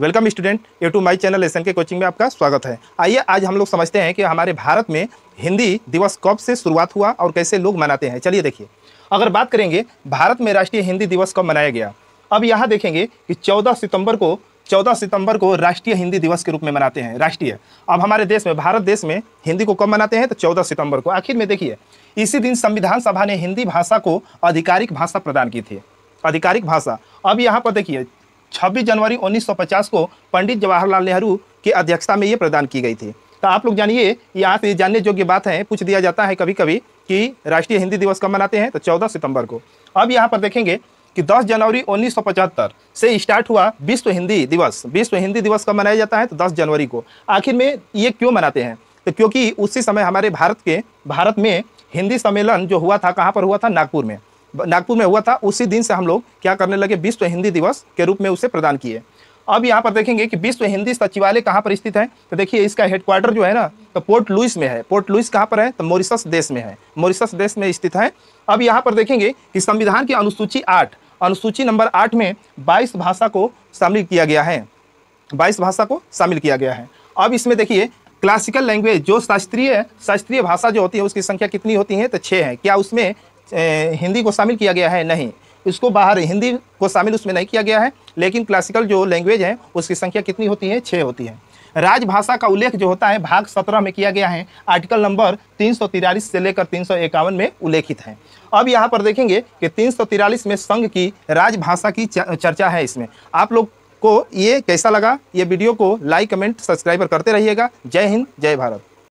welcome student a to my channel S K coaching में आपका स्वागत है आइए आज हम लोग समझते हैं कि हमारे भारत में हिंदी दिवस कब से शुरुआत हुआ और कैसे लोग मनाते हैं चलिए देखिए अगर बात करेंगे भारत में राष्ट्रीय हिंदी दिवस कब मनाया गया अब यहाँ देखेंगे कि 14 सितंबर को 14 सितंबर को राष्ट्रीय हिंदी दिवस के रूप में मनाते हैं राष्ट्रीय अब हमारे देश में भारत देश में हिंदी को कब मनाते हैं तो चौदह सितंबर को आखिर में देखिए इसी दिन संविधान सभा ने हिंदी भाषा को आधिकारिक भाषा प्रदान की थी आधिकारिक भाषा अब यहाँ पर देखिए 26 जनवरी 1950 को पंडित जवाहरलाल नेहरू की अध्यक्षता में ये प्रदान की गई थी तो आप लोग जानिए यहाँ से जानने योग्य बात है पूछ दिया जाता है कभी कभी कि राष्ट्रीय हिंदी दिवस कब मनाते हैं तो 14 सितंबर को अब यहाँ पर देखेंगे कि 10 जनवरी 1975 से स्टार्ट हुआ विश्व हिंदी दिवस विश्व हिंदी दिवस कब मनाया जाता है तो 10 जनवरी को आखिर में ये क्यों मनाते हैं तो क्योंकि उसी समय हमारे भारत के भारत में हिंदी सम्मेलन जो हुआ था कहाँ पर हुआ था नागपुर में नागपुर में हुआ था उसी दिन से हम लोग क्या करने लगे विश्व हिंदी दिवस के रूप में उसे प्रदान किए अब यहाँ पर देखेंगे कि विश्व हिंदी सचिवालय कहाँ पर स्थित है तो देखिए इसका हेडक्वार्टर जो है ना तो पोर्ट लुइस में है पोर्ट लुइस कहाँ पर है तो मोरिशस देश में है मोरिशस देश में स्थित है अब यहाँ पर देखेंगे कि संविधान की अनुसूची आठ अनुसूची नंबर आठ में बाईस भाषा को शामिल किया गया है बाईस भाषा को शामिल किया गया है अब इसमें देखिए क्लासिकल लैंग्वेज जो शास्त्रीय शास्त्रीय भाषा जो होती है उसकी संख्या कितनी होती है तो छः है क्या उसमें हिंदी को शामिल किया गया है नहीं इसको बाहर हिंदी को शामिल उसमें नहीं किया गया है लेकिन क्लासिकल जो लैंग्वेज है उसकी संख्या कितनी होती है छः होती है राजभाषा का उल्लेख जो होता है भाग सत्रह में किया गया है आर्टिकल नंबर तीन से लेकर तीन में उल्लेखित है अब यहाँ पर देखेंगे कि तीन में संघ की राजभाषा की चर्चा है इसमें आप लोग को ये कैसा लगा ये वीडियो को लाइक कमेंट सब्सक्राइबर करते रहिएगा जय हिंद जय भारत